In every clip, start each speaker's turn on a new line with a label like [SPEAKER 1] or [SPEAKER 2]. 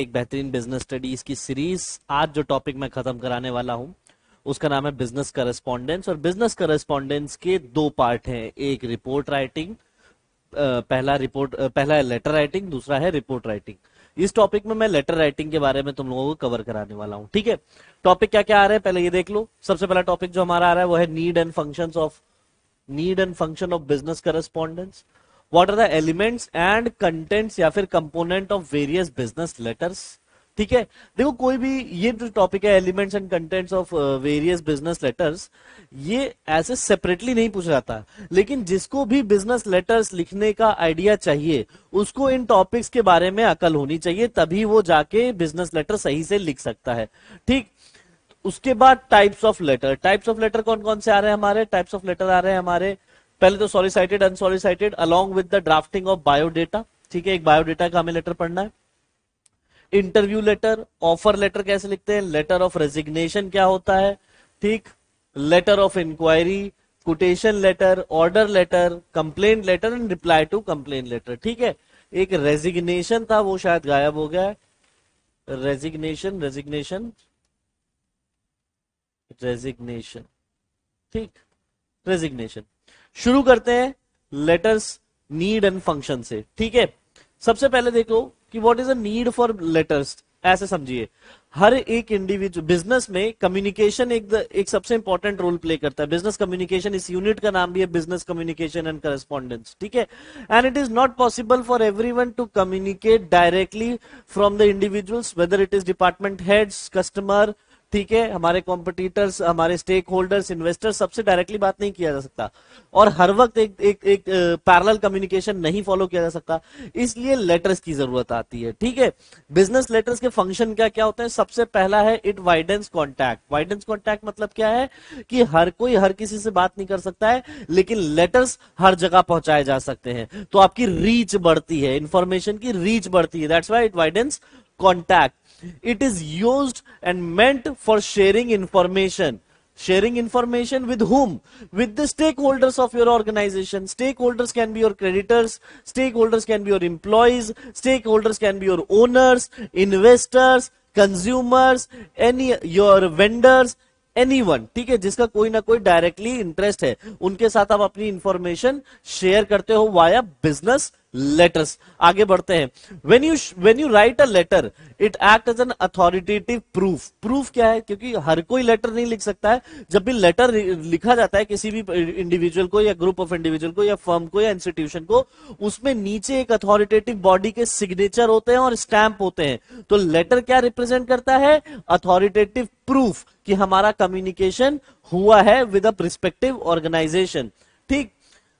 [SPEAKER 1] एक बेहतरीन business studies की सीरीज आज जो टॉपिक मैं खत्म कराने वाला हूं उसका नाम है बिजनेस करेस्पॉन्डेंस और बिजनेस करेस्पॉन्डेंस के दो पार्ट हैं एक रिपोर्ट राइटिंग पहला रिपोर्ट पहला है लेटर राइटिंग दूसरा है रिपोर्ट राइटिंग इस टॉपिक में मैं लेटर राइटिंग के बारे में तुम लोगों को कवर कराने वाला हूँ ठीक है टॉपिक क्या क्या आ रहा है पहले ये देख लो सबसे पहला टॉपिक जो हमारा आ रहा है वो है need and function of need and function of business correspondence what are the elements and contents या फिर component of various business letters ठीक है देखो कोई भी ये जो टॉपिक है elements and contents of various business letters ये ऐसे सेपरेटली नहीं पूछा जाता लेकिन जिसको भी बिजनेस लेटर्स लिखने का आइडिया चाहिए उसको इन टॉपिक्स के बारे में अकल होनी चाहिए तभी वो जाके बिजनेस लेटर सही से लिख सकता है ठीक उसके बाद types of letter types of letter कौन कौन से आ रहे हैं हमारे टाइप्स ऑफ लेटर आ रहे हैं हमारे पहले तो solicited unsolicited along with the drafting of biodata ठीक है एक बायोडेटा का हमें लेटर पढ़ना है इंटरव्यू लेटर ऑफर लेटर कैसे लिखते हैं लेटर ऑफ रेजिग्नेशन क्या होता है ठीक letter of inquiry quotation letter order letter complain letter and reply to complain letter ठीक है एक रेजिग्नेशन था वो शायद गायब हो गया है रेजिग्नेशन रेजिग्नेशन रेजिग्नेशन ठीक रेजिग्नेशन शुरू करते हैं लेटर्स नीड एंड फंक्शन से ठीक है सबसे पहले देखो कि what is a need for letters ऐसे समझिए हर एक इंडिविजुअल बिजनेस में कम्युनिकेशन एक द, एक सबसे इंपॉर्टेंट रोल प्ले करता है बिजनेस कम्युनिकेशन इस यूनिट का नाम भी है बिजनेस कम्युनिकेशन एंड करस्पॉन्डेंस ठीक है and it is not possible for everyone to communicate directly from the individuals whether it is department heads customer ठीक है हमारे कॉम्पिटिटर्स हमारे स्टेक होल्डर्स इन्वेस्टर्स सबसे डायरेक्टली बात नहीं किया जा सकता और हर वक्त एक एक एक पैरल कम्युनिकेशन नहीं फॉलो किया जा सकता इसलिए लेटर्स की जरूरत आती है ठीक है बिजनेस लेटर्स के फंक्शन क्या क्या होते हैं सबसे पहला है it widens contact widens contact मतलब क्या है कि हर कोई हर किसी से बात नहीं कर सकता है लेकिन लेटर्स हर जगह पहुंचाए जा सकते हैं तो आपकी रीच बढ़ती है इंफॉर्मेशन की रीच बढ़ती है that's why it widens contact it is use and meant for sharing information sharing information with whom with the stakeholders of your organisation stakeholders can be your creditors stakeholders can be your employees stakeholders can be your owners investors consumers any your vendors anyone ठीक है जिसका कोई ना कोई directly interest है उनके साथ आप अपनी इंफॉर्मेशन शेयर करते हो वाया बिजनेस letters आगे बढ़ते हैं when you when you write a letter it act as an authoritative proof proof क्या है क्योंकि हर कोई letter नहीं लिख सकता है जब भी letter लिखा जाता है किसी भी individual को या group of individual को या firm को या institution को उसमें नीचे एक authoritative body के signature होते हैं और stamp होते हैं तो letter क्या represent करता है authoritative proof कि हमारा communication हुआ है विद अ रिस्पेक्टिव ऑर्गेनाइजेशन ठीक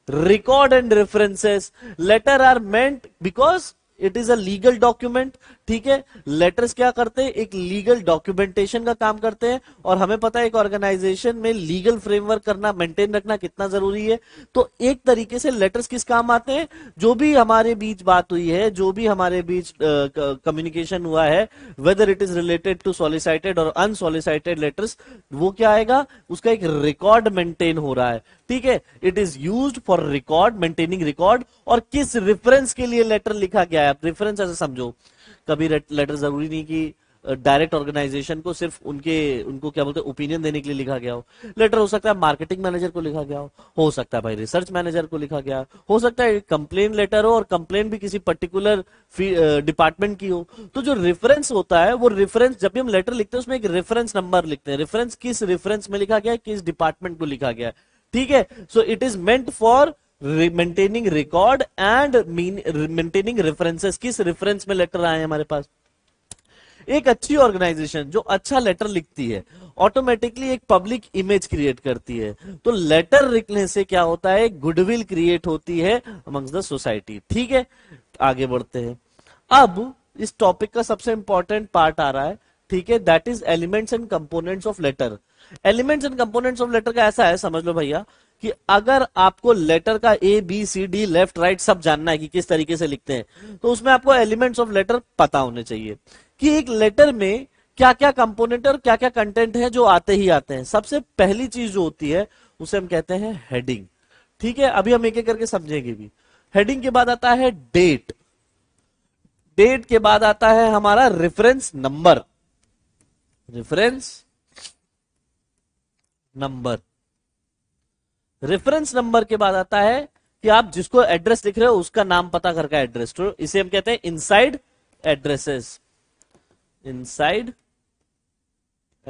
[SPEAKER 1] record and references letter are meant because it is a legal document ठीक है लेटर्स क्या करते हैं एक लीगल डॉक्यूमेंटेशन का काम करते हैं और हमें पता है एक ऑर्गेनाइजेशन में लीगल फ्रेमवर्क करना मेंटेन रखना कितना जरूरी है तो एक तरीके से लेटर्स किस काम आते हैं जो भी हमारे बीच बात हुई है जो भी हमारे बीच कम्युनिकेशन uh, हुआ है whether it is related to solicited और अनसोलिसाइटेड लेटर्स वो क्या आएगा उसका एक रिकॉर्ड मेंटेन हो रहा है ठीक है it is use for record maintaining record और किस रेफरेंस के लिए लेटर लिखा गया है रेफरेंस ऐसा समझो कभी लेटर जरूरी नहीं कि डायरेक्ट ऑर्गेनाइजेशन को सिर्फ उनके उनको क्या बोलते हैं ओपिनियन देने के लिए लिखा गया हो लेटर हो सकता है मार्केटिंग मैनेजर को लिखा गया हो हो सकता है भाई रिसर्च मैनेजर को लिखा गया हो सकता है कंप्लेन लेटर हो और कंप्लेन भी किसी पर्टिकुलर डिपार्टमेंट की हो तो जो रेफरेंस होता है वो रेफरेंस जब भी हम लेटर लिखते हैं उसमें एक रेफरेंस नंबर लिखते हैं रेफरेंस किस रेफरेंस में लिखा गया है किस डिपार्टमेंट को लिखा गया है ठीक है so it is meant for maintaining record and maintaining references किस रेफरेंस में लेटर आए हमारे पास एक अच्छी ऑर्गेनाइजेशन जो अच्छा लेटर लिखती है ऑटोमेटिकली एक पब्लिक इमेज क्रिएट करती है तो लेटर लिखने से क्या होता है गुडविल क्रिएट होती है अमंग द सोसाइटी ठीक है आगे बढ़ते हैं अब इस टॉपिक का सबसे इंपॉर्टेंट पार्ट आ रहा है ठीक है that is elements and components of letter elements and components of letter का ऐसा है समझ लो भैया कि अगर आपको लेटर का A B C D left right सब जानना है कि किस तरीके से लिखते हैं तो उसमें आपको एलिमेंट्स ऑफ लेटर पता होने चाहिए कि एक लेटर में क्या क्या कंपोनेंट और क्या क्या कंटेंट है जो आते ही आते हैं सबसे पहली चीज जो होती है उसे हम कहते हैं हेडिंग ठीक है अभी हम एक एक करके समझेंगे भी हेडिंग के बाद आता है डेट डेट के बाद आता है हमारा reference number reference number reference number के बाद आता है कि आप जिसको एड्रेस लिख रहे हो उसका नाम पता करके एड्रेस तो इसे हम कहते हैं इनसाइड एड्रेसेस इनसाइड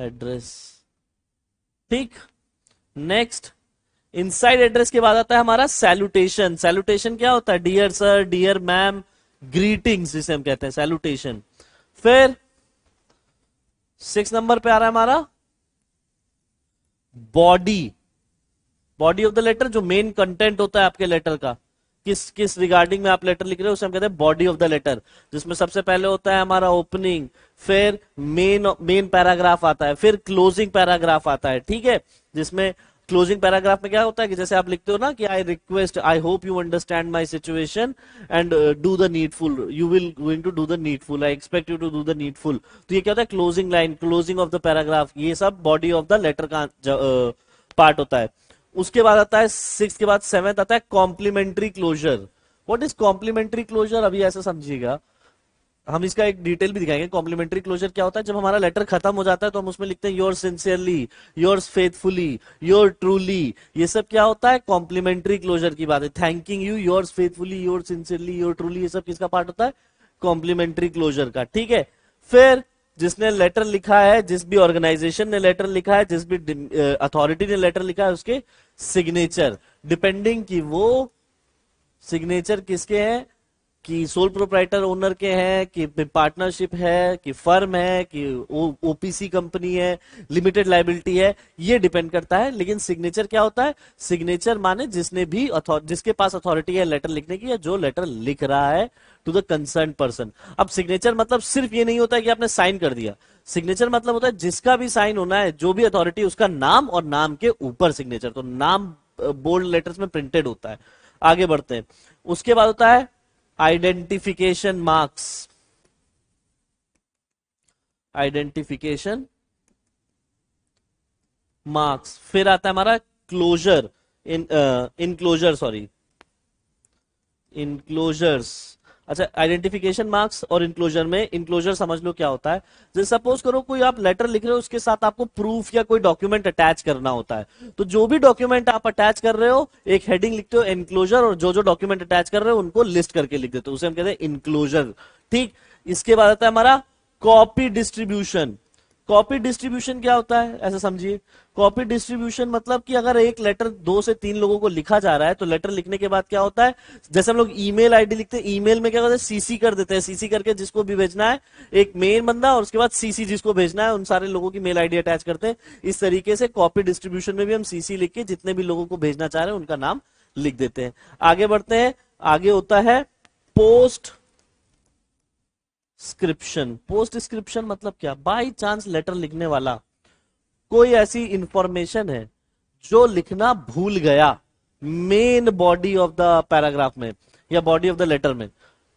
[SPEAKER 1] एड्रेस ठीक नेक्स्ट इनसाइड एड्रेस के बाद आता है हमारा सैल्यूटेशन सैल्यूटेशन क्या होता है dear sir dear ma'am greetings जिसे हम कहते हैं सैल्यूटेशन फिर सिक्स नंबर पे आ रहा है हमारा body body of the letter जो मेन कंटेंट होता है आपके लेटर का किस किस रिगार्डिंग में आप लेटर लिख रहे हो उसे हम कहते हैं बॉडी ऑफ द लेटर जिसमें सबसे पहले होता है हमारा ओपनिंग फिर मेन मेन पैराग्राफ आता है फिर क्लोजिंग पैराग्राफ आता है ठीक है जिसमें क्लोजिंग पैराग्राफ में क्या होता है कि जैसे आप लिखते हो ना कि I request I hope you understand my situation and do the needful you will going to do the needful I expect you to do the needful तो ये क्या होता है closing line closing of the paragraph ये सब body of the letter का part uh, होता है उसके बाद आता है सिक्स के बाद सेवेंथ आता है complimentary closure what is complimentary closure अभी ऐसा समझिएगा हम इसका एक डिटेल भी दिखाएंगे कॉम्प्लीमेंट्री क्लोजर क्या होता है जब हमारा लेटर खत्म हो जाता है तो हम उसमें लिखते हैं your sincerely your faithfully your truly ये सब क्या होता है कॉम्प्लीमेंट्री क्लोजर की बात है thanking you your faithfully your sincerely your truly ये सब किसका पार्ट होता है कॉम्प्लीमेंट्री क्लोजर का ठीक है फिर जिसने लेटर लिखा है जिस भी ऑर्गेनाइजेशन ने लेटर लिखा है जिस भी अथॉरिटी uh, ने लेटर लिखा है उसके सिग्नेचर डिपेंडिंग कि वो सिग्नेचर किसके हैं कि सोल प्रोप्राइटर ओनर के हैं कि पार्टनरशिप है कि फर्म है कि ओपीसी कंपनी है लिमिटेड लाइबिलिटी है ये डिपेंड करता है लेकिन सिग्नेचर क्या होता है सिग्नेचर माने जिसने भी जिसके पास अथॉरिटी है लेटर लिखने की या जो लेटर लिख रहा है टू द कंसर्न पर्सन अब सिग्नेचर मतलब सिर्फ ये नहीं होता है कि आपने साइन कर दिया सिग्नेचर मतलब होता है जिसका भी साइन होना है जो भी अथॉरिटी उसका नाम और नाम के ऊपर सिग्नेचर तो नाम बोल्ड लेटर्स में प्रिंटेड होता है आगे बढ़ते हैं उसके बाद होता है identification marks identification marks फिर आता है हमारा closure in uh, enclosure sorry enclosures अच्छा आइडेंटिफिकेशन मार्क्स और इंक्लोजर में इंक्लोजर समझ लो क्या होता है जैसे सपोज करो कोई आप लेटर लिख रहे हो उसके साथ आपको प्रूफ या कोई डॉक्यूमेंट अटैच करना होता है तो जो भी डॉक्यूमेंट आप अटैच कर रहे हो एक हेडिंग लिखते हो इंक्लोजर और जो जो डॉक्यूमेंट अटैच कर रहे हो उनको लिस्ट करके लिख देते हो उसे हम कहते हैं इंक्लोजर ठीक इसके बाद आता है हमारा कॉपी डिस्ट्रीब्यूशन कॉपी डिस्ट्रीब्यूशन क्या होता है ऐसा समझिए कॉपी डिस्ट्रीब्यूशन मतलब कि अगर एक लेटर दो से तीन लोगों को लिखा जा रहा है तो लेटर लिखने के बाद क्या होता है जैसे हम लोग ईमेल आईडी लिखते हैं ईमेल में क्या होता है सीसी कर देते हैं सीसी करके जिसको भी भेजना है एक मेन बंदा और उसके बाद सीसी जिसको भेजना है उन सारे लोगों की मेल आईडी अटैच करते हैं इस तरीके से कॉपी डिस्ट्रीब्यूशन में भी हम सीसी लिख के जितने भी लोगों को भेजना चाह रहे हैं उनका नाम लिख देते हैं आगे बढ़ते हैं आगे होता है पोस्ट डिस्क्रिप्शन पोस्ट डिस्क्रिप्शन मतलब क्या बाई चांस लेटर लिखने वाला कोई ऐसी इंफॉर्मेशन है जो लिखना भूल गया main body of the paragraph में या बॉडी ऑफ द लेटर में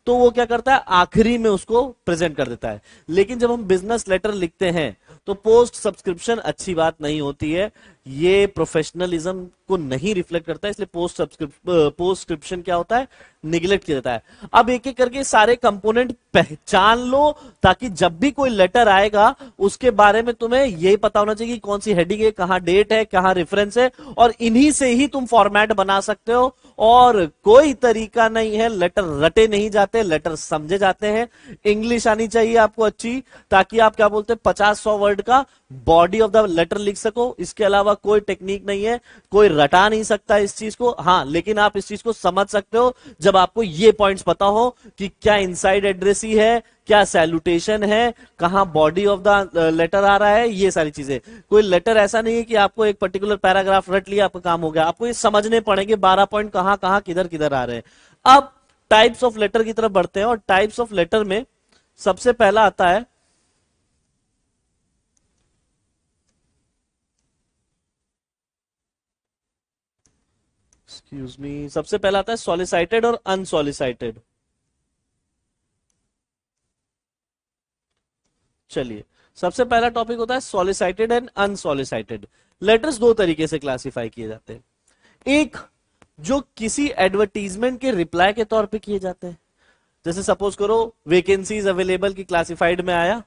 [SPEAKER 1] तो वो क्या करता है आखिरी में उसको प्रेजेंट कर देता है लेकिन जब हम बिजनेस लेटर लिखते हैं तो पोस्ट सब्सक्रिप्शन अच्छी बात नहीं होती है ये प्रोफेशनलिज्म को नहीं रिफ्लेक्ट करता है इसलिए पोस्ट सब्सक्रिप्शन पोस्टक्रिप्शन क्या होता है निगलेक्ट किया जाता है अब एक एक करके सारे कंपोनेंट पहचान लो ताकि जब भी कोई लेटर आएगा उसके बारे में तुम्हें यही पता होना चाहिए कि कौन सी हेडिंग है कहां डेट है कहां रेफरेंस है और इन्हीं से ही तुम फॉर्मेट बना सकते हो और कोई तरीका नहीं है लेटर रटे नहीं जाते लेटर समझे जाते हैं इंग्लिश आनी चाहिए आपको अच्छी ताकि आप क्या बोलते हैं पचास सौ वर्ड का बॉडी ऑफ द लेटर लिख सको इसके अलावा कोई टेक्निक नहीं है कोई रटा नहीं सकता इस चीज को हाँ लेकिन आप इस चीज को समझ सकते हो जब आपको ये पॉइंट्स पता हो कि क्या इनसाइड एड्रेस ही है क्या सैल्यूटेशन है कहा बॉडी ऑफ द लेटर आ रहा है ये सारी चीजें कोई लेटर ऐसा नहीं है कि आपको एक पर्टिकुलर पैराग्राफ रट लिया आपका काम हो गया आपको ये समझने पड़ेंगे बारह पॉइंट कहाँ कहाँ किधर किधर आ रहे हैं अब टाइप्स ऑफ लेटर की तरफ बढ़ते हैं और टाइप्स ऑफ लेटर में सबसे पहला आता है एक्सक्यूज मी सबसे पहला आता है सोलिसाइटेड और अनसोलिसाइटेड चलिए सबसे पहला टॉपिक होता है सोलिसाइटेड एंड अनसोलिसाइटेड लेटर्स दो तरीके से क्लासिफाई किए जाते हैं एक जो किसी एडवर्टीजमेंट के रिप्लाई के तौर पे किए जाते हैं जैसे सपोज करो वेकेंसीज अवेलेबल की क्लासिफाइड में आया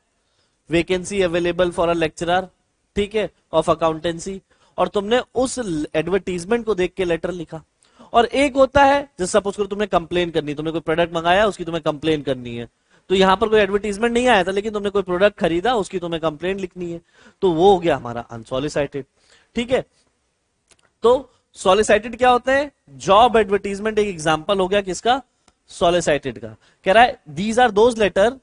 [SPEAKER 1] vacancy available for a lecturer ठीक है ऑफ अकाउंटेंसी और तुमने उस एडवर्टीजमेंट को देख के लेटर लिखा और एक होता है जैसे सपोज करो तुमने कंप्लेन करनी तुमने कोई प्रोडक्ट मंगाया उसकी तुम्हें कंप्लेन करनी है तो यहां पर कोई एडवर्टीजमेंट नहीं आया था लेकिन तुमने कोई प्रोडक्ट खरीदा उसकी तुम्हें कंप्लेन लिखनी है तो वो हो गया हमारा अनसोलिसाइटेड ठीक है तो सोलिसाइटेड क्या होते हैं जॉब एडवर्टीजमेंट एक एग्जाम्पल हो गया किसका सोलिसाइटेड का कह रहा है these are those letter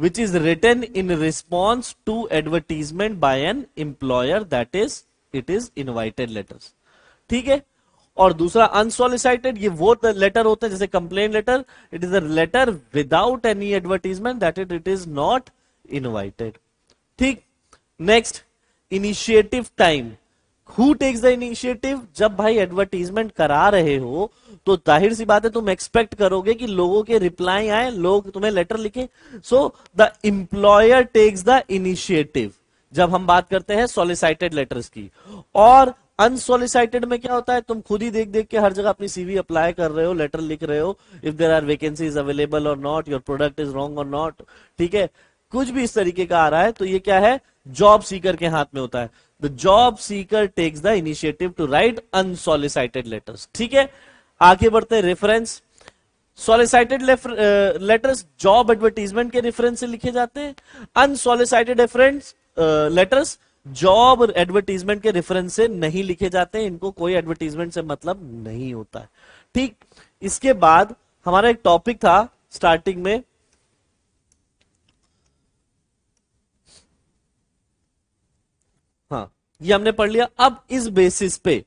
[SPEAKER 1] which is return in response to advertisement by an employer that is it is invited letters ठीक है और दूसरा अनसोलिसाइटेड ये वो लेटर होते हैं जैसे complain letter it is a letter without any advertisement that it it is not invited ठीक next initiative time who takes the initiative जब भाई एडवर्टीजमेंट करा रहे हो तो जाहिर सी बात है तुम एक्सपेक्ट करोगे कि लोगों के रिप्लाई आए लोग तुम्हें लेटर लिखे so the employer takes the initiative जब हम बात करते हैं सोलिसाइटेड लेटर्स की और अनसोलिसाइटेड में क्या होता है तुम खुद ही देख देख के हर जगह अपनी सीवी अप्लाई कर रहे हो लेटर लिख रहे हो if there are vacancies available और not your product is wrong और नॉट ठीक है कुछ भी इस तरीके का आ रहा है तो ये क्या है जॉब सीकर के हाथ में होता है the job seeker takes the initiative to write unsolicited letters ठीक है आगे बढ़ते हैं reference solicited letters job advertisement के रेफरेंस से लिखे जाते हैं unsolicited reference letters job advertisement के रेफरेंस से नहीं लिखे जाते इनको कोई एडवर्टीजमेंट से मतलब नहीं होता है ठीक इसके बाद हमारा एक टॉपिक था स्टार्टिंग में हाँ ये हमने पढ़ लिया अब इस बेसिस पे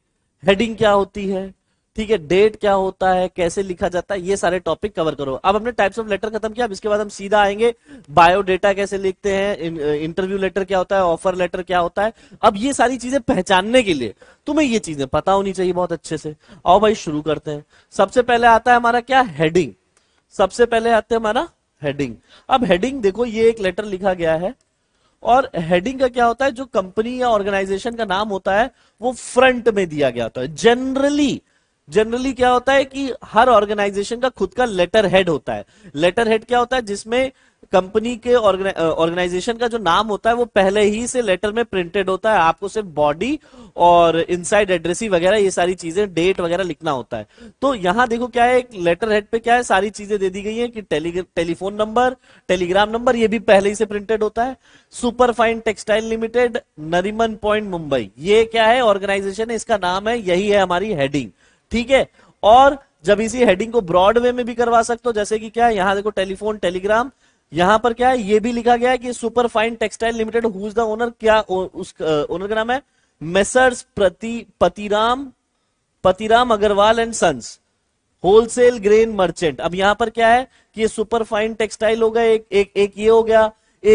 [SPEAKER 1] हेडिंग क्या होती है ठीक है डेट क्या होता है कैसे लिखा जाता है ये सारे टॉपिक कवर करो अब हमने टाइप्स ऑफ लेटर खत्म किया अब इसके बाद हम सीधा आएंगे बायोडेटा कैसे लिखते हैं इंटरव्यू लेटर uh, क्या होता है ऑफर लेटर क्या होता है अब ये सारी चीजें पहचानने के लिए तुम्हें ये चीजें पता होनी चाहिए बहुत अच्छे से आओ भाई शुरू करते हैं सबसे पहले आता है हमारा क्या हेडिंग सबसे पहले आते हैं हमारा हेडिंग अब हेडिंग देखो ये एक लेटर लिखा गया है और हेडिंग का क्या होता है जो कंपनी या ऑर्गेनाइजेशन का नाम होता है वो फ्रंट में दिया गया होता है जनरली जनरली क्या होता है कि हर ऑर्गेनाइजेशन का खुद का लेटर हेड होता है लेटर हेड क्या होता है जिसमें कंपनी के ऑर्गेनाइजेशन का जो नाम होता है वो पहले ही से लेटर में प्रिंटेड होता है आपको सिर्फ बॉडी और इनसाइड ही वगैरह ये सारी चीजें डेट वगैरह लिखना होता है तो यहाँ देखो क्या है एक लेटर हेड पे क्या है सारी चीजें दे दी गई है कि टेलीफोन नंबर टेलीग्राम नंबर ये भी पहले ही से प्रिंटेड होता है super fine textile limited Nariman point Mumbai ये क्या है ऑर्गेनाइजेशन है इसका नाम है यही है हमारी हेडिंग ठीक है और जब इसी हेडिंग को ब्रॉडवे में भी करवा सकते हो जैसे कि क्या है यहां देखो टेलीफोन टेलीग्राम यहां पर क्या है ये भी लिखा गया है कि super fine textile limited who owner क्या उस ओनर का नाम है मेसर्स प्रति Patiram Patiram Agarwal and sons wholesale grain merchant अब यहां पर क्या है कि ये सुपर फाइन टेक्सटाइल हो गया एक एक एक ये हो गया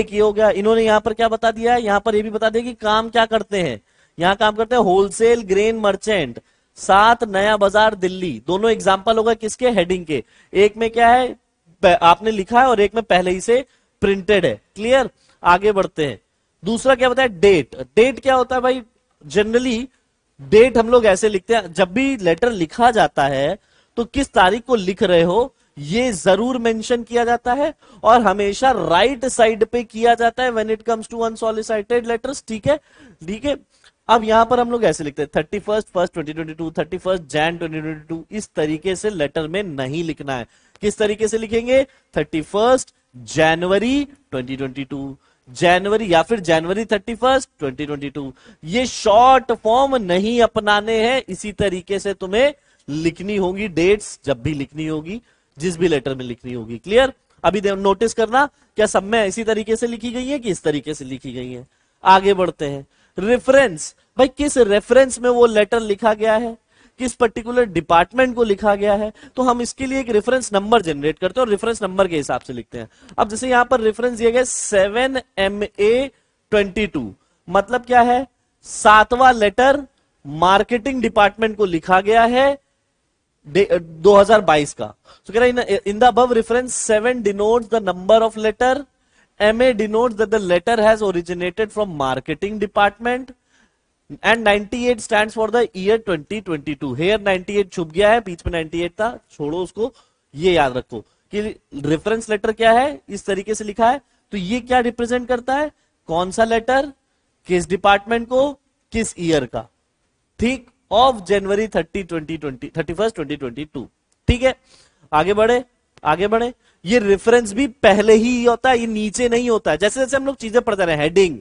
[SPEAKER 1] एक ये हो गया इन्होंने यहां पर क्या बता दिया है यहां पर ये भी बता दिया कि काम क्या करते हैं यहां काम करते हैं होलसेल ग्रेन मर्चेंट सात नया बाजार दिल्ली दोनों एग्जाम्पल होगा किसके हेडिंग के एक में क्या है आपने लिखा है और एक में पहले ही से प्रिंटेड है क्लियर आगे बढ़ते हैं दूसरा क्या होता है डेट डेट क्या होता है भाई जनरली डेट हम लोग ऐसे लिखते हैं जब भी लेटर लिखा जाता है तो किस तारीख को लिख रहे हो ये जरूर मेंशन किया जाता है और हमेशा राइट साइड पे किया जाता है when it comes to unsolicited letters ठीक है ठीक है अब यहां पर हम लोग ऐसे लिखते हैं thirty first first twenty twenty two thirty first Jan twenty twenty two इस तरीके से लेटर में नहीं लिखना है किस तरीके से लिखेंगे thirty first January twenty twenty two January या फिर January thirty first twenty twenty two ये शॉर्ट फॉर्म नहीं अपनाने हैं इसी तरीके से तुम्हें लिखनी होगी डेट्स जब भी लिखनी होगी जिस भी लेटर में लिखनी होगी क्लियर अभी नोटिस करना क्या सब में इसी तरीके से लिखी गई है कि इस तरीके से लिखी गई है आगे बढ़ते हैं रेफरेंस भाई किस रेफरेंस में वो लेटर लिखा गया है किस पर्टिकुलर डिपार्टमेंट को लिखा गया है तो हम इसके लिए एक रेफरेंस नंबर जनरेट करते हैं और रेफरेंस नंबर के हिसाब से लिखते हैं अब जैसे यहां पर रेफरेंस दिया गया seven M A twenty two मतलब क्या है सातवां लेटर मार्केटिंग डिपार्टमेंट को लिखा गया है 2022 का तो कह रहा in the above reference seven denote the number of letter M A denote the letter has originated from marketing department and 98 eight stand for the year 2022 twenty here 98 छुप गया है बीच में 98 था छोड़ो उसको ये याद रखो कि रेफरेंस लेटर क्या है इस तरीके से लिखा है तो ये क्या रिप्रेजेंट करता है कौन सा लेटर किस डिपार्टमेंट को किस ईयर का ठीक of January thirty twenty twenty thirty first twenty twenty two ठीक है आगे बढ़े आगे बढ़े ये रेफरेंस भी पहले ही होता है ये नीचे नहीं होता है जैसे जैसे हम लोग चीजें पढ़ते रहे हेडिंग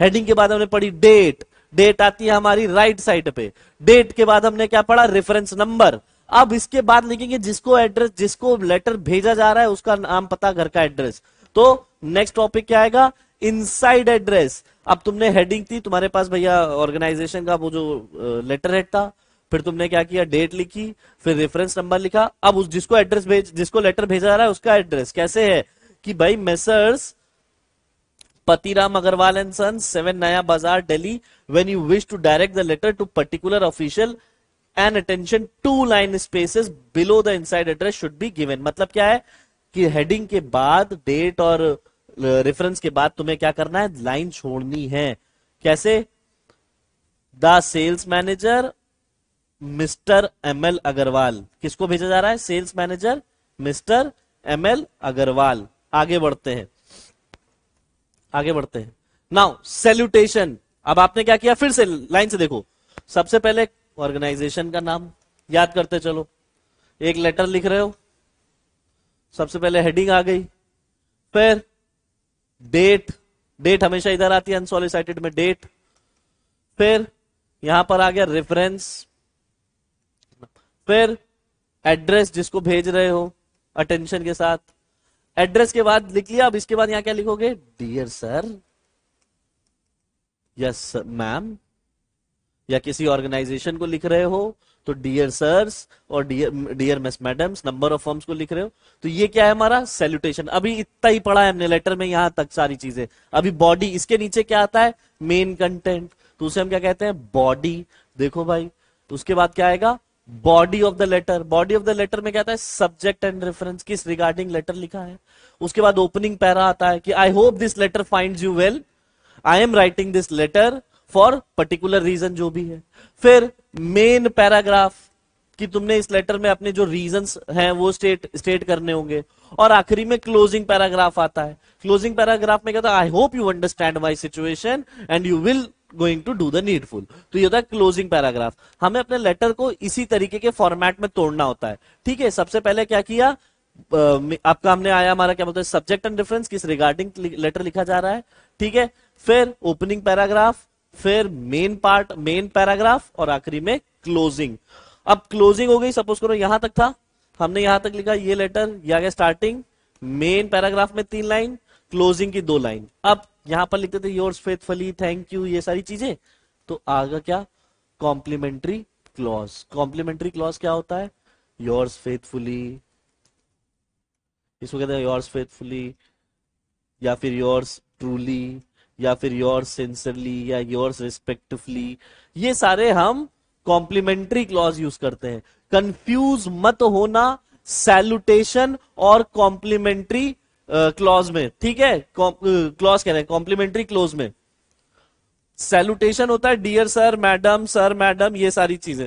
[SPEAKER 1] हेडिंग के बाद हमने पढ़ी डेट डेट आती है हमारी राइट साइड पे डेट के बाद हमने क्या पढ़ा रेफरेंस नंबर अब इसके बाद लिखेंगे जिसको एड्रेस जिसको लेटर भेजा जा रहा है उसका नाम पता घर का एड्रेस तो नेक्स्ट टॉपिक क्या आएगा इनसाइड एड्रेस अब तुमने हेडिंग थी तुम्हारे पास भैया ऑर्गेनाइजेशन का वो जो लेटर हेड था फिर तुमने क्या किया डेट लिखी फिर रेफरेंस नंबर लिखा अब उस जिसको एड्रेस भेज जिसको लेटर भेजा जा रहा है उसका एड्रेस कैसे है कि भाई messrs Patiram Agarwal and son seven Naya Bazar Delhi when you wish to direct the letter to particular official and attention to line spaces below the inside address should be given मतलब क्या है कि हेडिंग के बाद डेट और रेफरेंस uh, के बाद तुम्हें क्या करना है लाइन छोड़नी है कैसे the sales manager mister M L Agarwal किसको भेजा जा रहा है sales manager mister M L Agarwal आगे बढ़ते हैं आगे बढ़ते हैं नाउ सेल्यूटेशन अब आपने क्या किया फिर से लाइन से देखो सबसे पहले ऑर्गेनाइजेशन का नाम याद करते चलो एक लेटर लिख रहे हो सबसे पहले हेडिंग आ गई फिर डेट डेट हमेशा इधर आती है अनसोलिसाइटेड में डेट फिर यहां पर आ गया रेफरेंस फिर एड्रेस जिसको भेज रहे हो अटेंशन के साथ एड्रेस के बाद लिख लिया अब इसके बाद यहां क्या लिखोगे डियर सर यस मैम या किसी ऑर्गेनाइजेशन को लिख रहे हो तो डियर सर्स और dear dear miss madams number of forms को लिख रहे हो तो ये क्या है हमारा सेल्यूटेशन अभी इतना ही पढ़ा है हमने लेटर में यहां तक सारी चीजें अभी बॉडी इसके नीचे क्या आता है मेन कंटेंट तो उसे हम क्या कहते हैं बॉडी देखो भाई तो उसके बाद क्या आएगा body of the letter body of the letter में क्या है सब्जेक्ट एंड रेफरेंस किस रिगार्डिंग लेटर लिखा है उसके बाद ओपनिंग पैरा आता है कि I hope this letter find you well I am writing this letter for particular reason जो भी है फिर मेन पैराग्राफ कि तुमने इस लेटर में अपने जो रीजन हैं वो स्टेट स्टेट करने होंगे और आखिरी में क्लोजिंग पैराग्राफ आता है क्लोजिंग पैराग्राफ में कहता है I hope you understand my situation and you will going to do the needful तो ये होता है क्लोजिंग पैराग्राफ हमें अपने लेटर को इसी तरीके के फॉर्मेट में तोड़ना होता है ठीक है सबसे पहले क्या किया आपका हमने आया हमारा क्या बोलते हैं सब्जेक्ट एंड रेफरेंस किस रिगार्डिंग लेटर लिखा जा रहा है ठीक है फिर ओपनिंग पैराग्राफ फिर मेन पार्ट मेन पैराग्राफ और आखिरी में क्लोजिंग अब क्लोजिंग हो गई सपोज करो यहां तक था हमने यहां तक लिखा ये लेटर या गया स्टार्टिंग मेन पैराग्राफ में तीन लाइन क्लोजिंग की दो लाइन अब यहां पर लिखते थे योर्स फेथफुली थैंक यू ये सारी चीजें तो आगे क्या कॉम्प्लीमेंट्री क्लॉज कॉम्प्लीमेंट्री क्लॉज क्या होता है योर्स फेथफुली इसको कहते हैं योर्स फेथफुली या फिर योर्स ट्रूली या फिर योर्स सेंसरली या योर्स रिस्पेक्टिवली ये सारे हम कॉम्प्लीमेंट्री क्लॉज यूज करते हैं कंफ्यूज मत होना सैल्यूटेशन और कॉम्प्लीमेंट्री क्लॉज में ठीक है क्लॉज कह रहे हैं कॉम्प्लीमेंट्री क्लोज में सैल्यूटेशन होता है dear sir madam sir madam ये सारी चीजें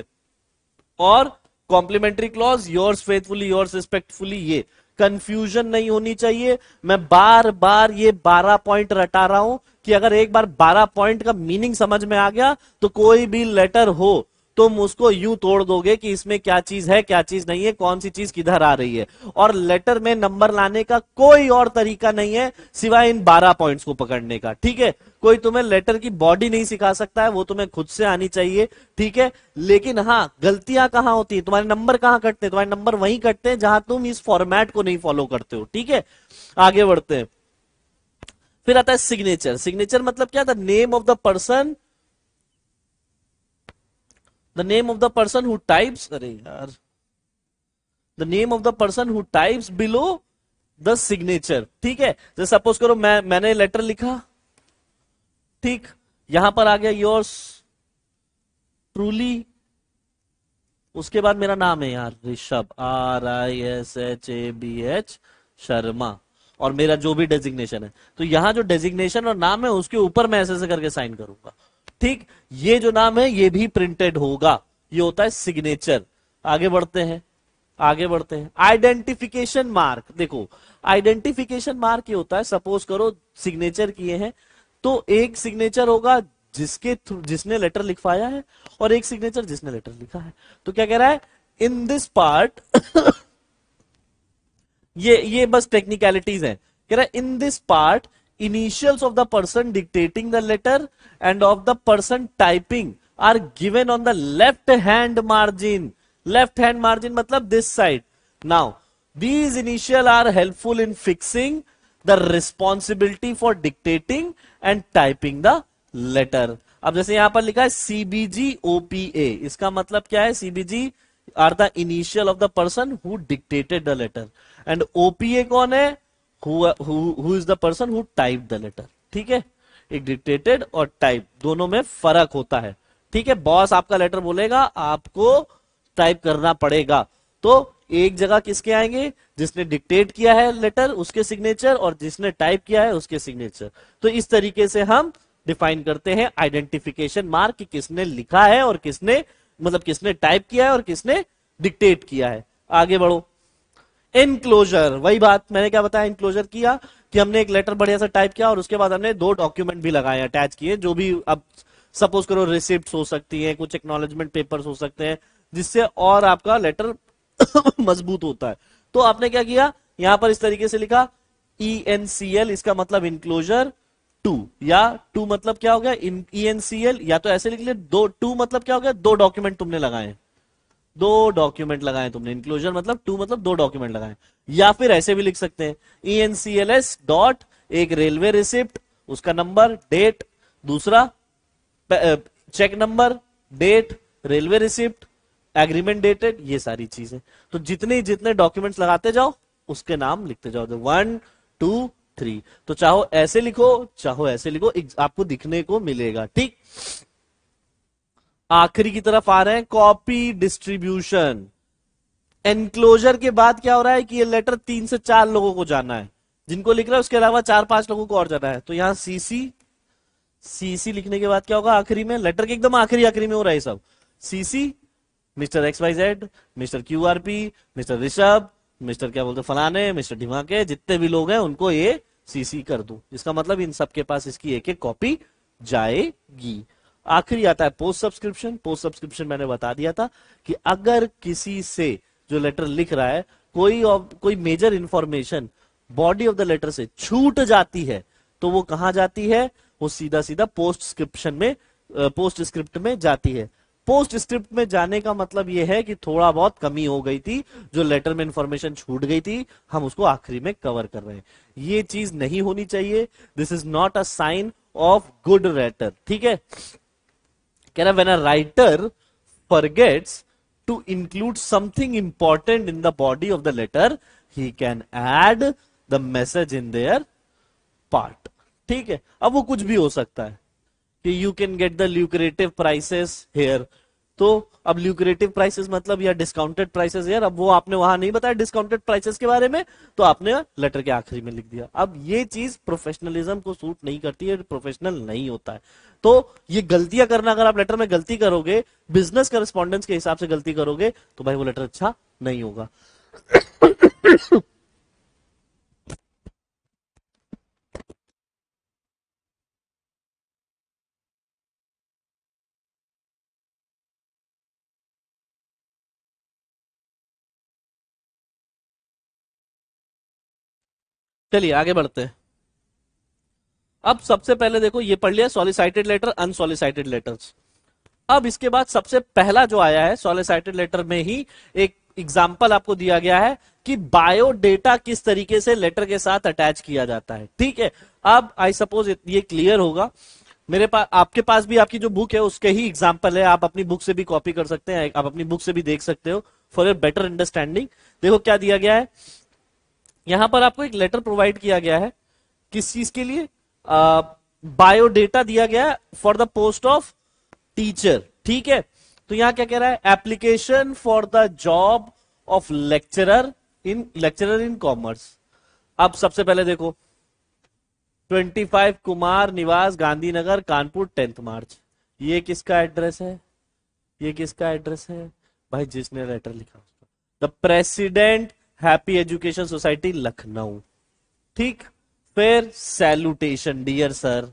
[SPEAKER 1] और complimentary clause yours faithfully yours respectfully ये कंफ्यूजन नहीं होनी चाहिए मैं बार बार ये बारह पॉइंट रटा रहा हूं कि अगर एक बार बारह पॉइंट का मीनिंग समझ में आ गया तो कोई भी लेटर हो तुम उसको यूं तोड़ दोगे कि इसमें क्या चीज है क्या चीज नहीं है कौन सी चीज किधर आ रही है और लेटर में नंबर लाने का कोई और तरीका नहीं है सिवाय इन बारह पॉइंट्स को पकड़ने का ठीक है कोई तुम्हें लेटर की बॉडी नहीं सिखा सकता है वो तुम्हें खुद से आनी चाहिए ठीक है लेकिन हाँ गलतियां कहां होती है तुम्हारे नंबर कहाँ कटते हैं तुम्हारे नंबर वही कटते हैं जहां तुम इस फॉर्मेट को नहीं फॉलो करते हो ठीक है आगे बढ़ते हैं फिर आता है सिग्नेचर सिग्नेचर मतलब क्या था name of the person the name of the person who types are yaar the name of the person who types below the signature theek hai so suppose karo main maine letter likha theek yahan par aa gaya yours truly uske baad mera naam hai yaar Rishabh r i s h a b h sharma और मेरा जो भी designation है तो यहां जो designation और नाम है उसके ऊपर मैं ऐसे ऐसे करके साइन करूंगा ठीक ये जो नाम है ये भी प्रिंटेड होगा ये होता है सिग्नेचर आगे बढ़ते हैं आगे बढ़ते हैं आइडेंटिफिकेशन मार्क देखो आइडेंटिफिकेशन मार्क ये होता है सपोज करो सिग्नेचर किए हैं तो एक सिग्नेचर होगा जिसके थ्रू जिसने लेटर लिखवाया है और एक सिग्नेचर जिसने लेटर लिखा है तो क्या कह रहा है इन दिस पार्ट ये ये बस टेक्निकलिटीज हैं कह रहा है in this part initials of the person dictating the letter and of the person typing are given on the left hand margin left hand margin matlab this side now these initial are helpful in fixing the responsibility for dictating and typing the letter अब जैसे यहां पर लिखा है CBG OPA इसका मतलब क्या है CBG are the initial of the person who dictated the letter and OPA कौन है who person who type the letter ठीक है एक डिक्टेटेड और टाइप दोनों में फर्क होता है ठीक है बॉस आपका लेटर बोलेगा आपको टाइप करना पड़ेगा तो एक जगह किसके आएंगे जिसने डिक्टेट किया है लेटर उसके सिग्नेचर और जिसने टाइप किया है उसके सिग्नेचर तो इस तरीके से हम डिफाइन करते हैं आइडेंटिफिकेशन मार्क कि किसने लिखा है और किसने मतलब किसने टाइप किया है और किसने डिक्टेट किया है आगे बढ़ो इनक्लोजर वही बात मैंने क्या बताया इनक्लोजर किया कि हमने एक लेटर बढ़िया सा टाइप किया और उसके बाद हमने दो डॉक्यूमेंट भी लगाए अटैच किए जो भी अब सपोज करो रिसिप्ट हो सकती है कुछ एक्नोलेजमेंट पेपर हो सकते हैं जिससे और आपका लेटर मजबूत होता है तो आपने क्या किया यहां पर इस तरीके से लिखा ई एन सी एल इसका मतलब इनक्लोजर टू या टू मतलब क्या हो गया ई एन सी एल या तो ऐसे लिख लिया दो टू मतलब क्या हो गया दो डॉक्यूमेंट तुमने लगाए दो डॉक्यूमेंट लगाए तुमने इंक्लूजन मतलब टू मतलब दो डॉक्यूमेंट लगाए या फिर ऐसे भी लिख सकते हैं ई एन डॉट एक रेलवे रिसिप्ट उसका नंबर डेट दूसरा cheque number date railway receipt agreement dated ये सारी चीजें तो जितने जितने डॉक्यूमेंट्स लगाते जाओ उसके नाम लिखते जाओ तो वन टू थ्री तो चाहो ऐसे लिखो चाहो ऐसे लिखो आपको दिखने को मिलेगा ठीक आखिरी की तरफ आ रहे हैं कॉपी डिस्ट्रीब्यूशन एनक्लोजर के बाद क्या हो रहा है कि ये लेटर तीन से चार लोगों को जाना है जिनको लिख रहा है उसके अलावा चार पांच लोगों को और जाना है तो यहाँ सीसी सीसी लिखने के बाद क्या होगा आखिरी में लेटर के एकदम आखिरी आखिरी में हो रहा है सब CC mister X Y Z mister Q R P mister Rishabh mister क्या बोलते फलाने मिस्टर ढिमाके जितने भी लोग हैं उनको ये सीसी कर दू इसका मतलब इन सबके पास इसकी एक एक कॉपी जाएगी आखिरी आता है पोस्ट सब्सक्रिप्शन पोस्ट सब्सक्रिप्शन मैंने बता दिया था कि अगर किसी से जो लेटर लिख रहा है कोई कोई major information body of the letter से छूट जाती है तो वो कहा जाती है वो सीधा सीधा पोस्ट स्क्रिप्शन में पोस्ट स्क्रिप्ट में जाती है पोस्ट स्क्रिप्ट में जाने का मतलब यह है कि थोड़ा बहुत कमी हो गई थी जो लेटर में इंफॉर्मेशन छूट गई थी हम उसको आखिरी में कवर कर रहे हैं ये चीज नहीं होनी चाहिए this is not a sign of good letter ठीक है कह रहा है when a writer forgets to include something important in the body of the letter he can add the message in their part ठीक है अब वो कुछ भी हो सकता है कि you can get the lucrative prices here तो अब ल्यूक्रेटिव प्राइसेस मतलब या डिस्काउंटेड प्राइसेस यार अब वो आपने वहां नहीं बताया डिस्काउंटेड प्राइसेस के बारे में तो आपने लेटर के आखिरी में लिख दिया अब ये चीज प्रोफेशनलिज्म को सूट नहीं करती है प्रोफेशनल नहीं होता है तो ये गलतियां करना अगर आप लेटर में गलती करोगे बिजनेस करस्पॉन्डेंस के हिसाब से गलती करोगे तो भाई वो लेटर अच्छा नहीं होगा चलिए आगे बढ़ते हैं अब सबसे पहले देखो ये पढ़ लिया सोलिसाइटेड लेटर अनसोलिसाइटेड लेटर्स अब इसके बाद सबसे पहला जो आया है सोलिसाइटेड लेटर में ही एक एग्जाम्पल आपको दिया गया है कि बायोडेटा किस तरीके से लेटर के साथ अटैच किया जाता है ठीक है अब आई सपोज ये क्लियर होगा मेरे पास आपके पास भी आपकी जो बुक है उसके ही एग्जाम्पल है आप अपनी बुक से भी कॉपी कर सकते हैं आप अपनी बुक से भी देख सकते हो फॉर ए बेटर अंडरस्टैंडिंग देखो क्या दिया गया है यहां पर आपको एक लेटर प्रोवाइड किया गया है किस चीज के लिए बायोडेटा दिया गया है for the post of teacher ठीक है तो यहां क्या कह रहा है application for the job of lecturer in lecturer in commerce अब सबसे पहले देखो 25 कुमार निवास गांधीनगर कानपुर टेंथ मार्च ये किसका एड्रेस है ये किसका एड्रेस है भाई जिसने लेटर लिखा उसका the president happy education society Lucknow ठीक फिर सैल्यूटेशन डियर सर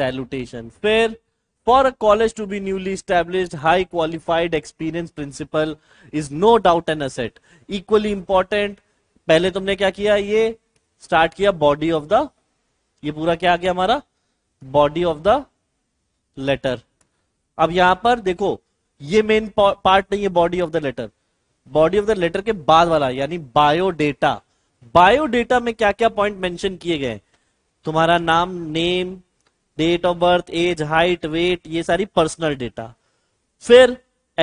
[SPEAKER 1] सैल्यूटेशन फिर for a college to be newly established high qualified experienced principal is no doubt an asset equally important पहले तुमने क्या किया ये स्टार्ट किया बॉडी ऑफ द ये पूरा क्या आ गया हमारा बॉडी ऑफ द लेटर अब यहां पर देखो ये मेन पार्ट नहीं है body of the letter body of the letter के बाद वाला यानी बायोडेटा बायोडेटा में क्या क्या पॉइंट मेंशन किए गए तुम्हारा नाम name date of birth age height weight ये सारी पर्सनल डेटा फिर